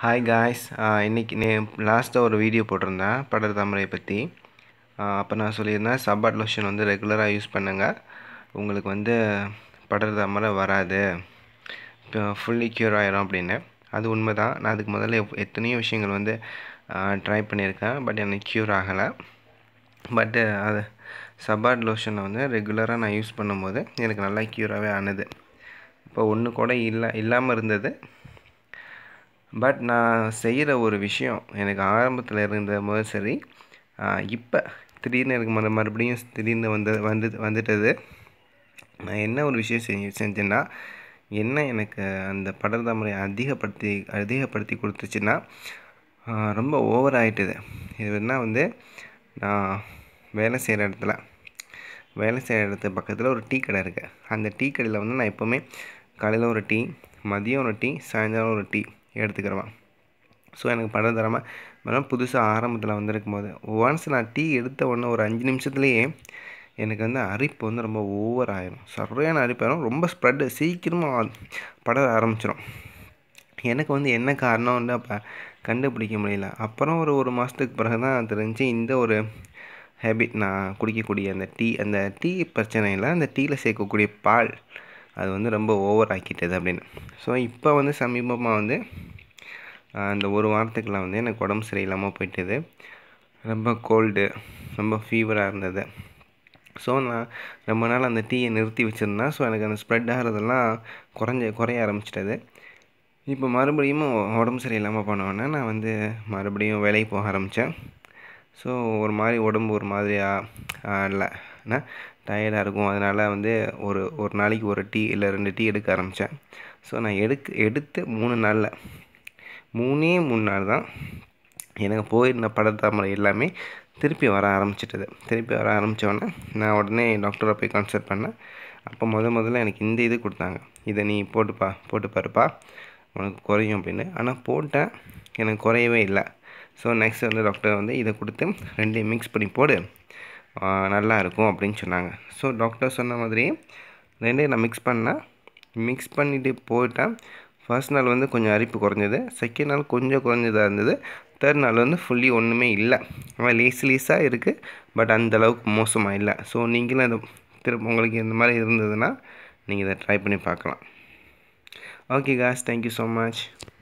hi guys இன்றைக்கி நே லாஸ்ட்டாக ஒரு வீடியோ போட்டிருந்தேன் படர் தாமரையை பற்றி அப்போ நான் சொல்லியிருந்தேன் சப்பாட் லோஷன் வந்து ரெகுலராக யூஸ் பண்ணுங்கள் உங்களுக்கு வந்து படர் தாமரை வராது இப்போ ஃபுல்லி க்யூர் ஆகிரும் அப்படின்னு அது உண்மை தான் நான் அதுக்கு முதல்ல எத்தனையோ விஷயங்கள் வந்து ட்ரை பண்ணியிருக்கேன் பட் எனக்கு க்யூர் ஆகலை பட்டு அது சப்பாட் லோஷனை வந்து ரெகுலராக நான் யூஸ் பண்ணும்போது எனக்கு நல்லா க்யூராகவே ஆனது இப்போ ஒன்று கூட இல்லை இல்லாமல் இருந்தது பட் நான் செய்கிற ஒரு விஷயம் எனக்கு ஆரம்பத்தில் இருந்த முதல் சரி இப்போ திடீர்னு எனக்கு மறு மறுபடியும் திடீர்னு வந்து வந்து வந்துட்டது நான் என்ன ஒரு விஷயம் செஞ்சு செஞ்சேன்னா என்ன எனக்கு அந்த படர் தமிழை அதிகப்படுத்தி அதிகப்படுத்தி கொடுத்துச்சுன்னா ரொம்ப ஓவர் ஆகிட்டுது என்ன வந்து நான் வேலை செய்கிற இடத்துல வேலை செய்கிற இடத்து பக்கத்தில் ஒரு டீ கடை இருக்குது அந்த டீ கடையில் வந்து நான் எப்போவுமே காலையில் ஒரு டீ மதியம் ஒரு டீ சாயந்தரம் ஒரு டீ எடுத்துக்கிறவன் ஸோ எனக்கு படம் தராமல் மேலும் புதுசாக ஆரம்பத்தில் வந்திருக்கும் போது ஒன்ஸ் நான் டீ எடுத்த உடனே ஒரு அஞ்சு நிமிஷத்துலேயே எனக்கு வந்து அரிப்பு வந்து ரொம்ப ஓவர் ஆயிரும் சரியான அரிப்பாயிரும் ரொம்ப ஸ்ப்ரெட்டு சீக்கிரமாக படர ஆரம்பிச்சிடும் எனக்கு வந்து என்ன காரணம் வந்து அப்போ கண்டுபிடிக்க முடியல அப்புறம் ஒரு ஒரு மாதத்துக்கு பிறகு தான் தெரிஞ்சு இந்த ஒரு ஹேபிட் நான் குடிக்கக்கூடிய அந்த டீ அந்த டீ பிரச்சனையில் அந்த டீயில் சேர்க்கக்கூடிய பால் அது வந்து ரொம்ப ஓவர் ஆக்கிட்டது அப்படின்னு ஸோ இப்போ வந்து சமீபமாக வந்து அந்த ஒரு வாரத்துக்குலாம் வந்து எனக்கு உடம்பு சரியில்லாமல் போயிட்டது ரொம்ப கோல்டு ரொம்ப ஃபீவராக இருந்தது ஸோ நான் ரொம்ப நாள் அந்த டீயை நிறுத்தி வச்சுருந்தேன் ஸோ எனக்கு அந்த ஸ்ப்ரெட் ஆகிறதெல்லாம் குறைஞ்ச குறைய ஆரம்பிச்சிட்டது இப்போ மறுபடியும் உடம்பு சரியில்லாமல் போனோடனே நான் வந்து மறுபடியும் வேலைக்கு போக ஆரம்பித்தேன் ஸோ ஒரு மாதிரி உடம்பு ஒரு மாதிரியாக இல்லை டயர்டாக இருக்கும் அதனால் வந்து ஒரு ஒரு நாளைக்கு ஒரு டீ இல்லை ரெண்டு டீ எடுக்க ஆரம்பித்தேன் ஸோ நான் எடுக்க எடுத்து மூணு நாளில் மூணே மூணு நாள் தான் எனக்கு போயிருந்த படத்தாமரை எல்லாமே திருப்பி வர ஆரம்பிச்சிட்டது திருப்பி வர ஆரம்பித்தோடனே நான் உடனே டாக்டரை போய் கன்சல்ட் பண்ணேன் அப்போ முத முதல்ல எனக்கு இந்த இது கொடுத்தாங்க இதை நீ போட்டுப்பா போட்டு பாருப்பா உனக்கு குறையும் அப்படின்னு ஆனால் போட்டேன் எனக்கு குறையவே இல்லை ஸோ நெக்ஸ்ட் வந்து டாக்டர் வந்து இதை கொடுத்து ரெண்டையும் மிக்ஸ் பண்ணி போடு நல்லா இருக்கும் அப்படின்னு சொன்னாங்க ஸோ டாக்டர் சொன்ன மாதிரி ரெண்டையும் நான் மிக்ஸ் பண்ணேன் மிக்ஸ் பண்ணிவிட்டு போயிட்டேன் ஃபர்ஸ்ட் நாள் வந்து கொஞ்சம் அரிப்பு குறைஞ்சது செகண்ட் நாள் கொஞ்சம் குறைஞ்சதாக இருந்தது தேர்ட் நாள் வந்து ஃபுல்லி ஒன்றுமே இல்லை ஆனால் லேஸ் லேஸாக இருக்குது பட் அந்தளவுக்கு மோசமாக இல்லை ஸோ நீங்களும் அது திரும்ப உங்களுக்கு இந்த மாதிரி இருந்ததுன்னா நீங்கள் இதை ட்ரை பண்ணி பார்க்கலாம் okay cause thank you so much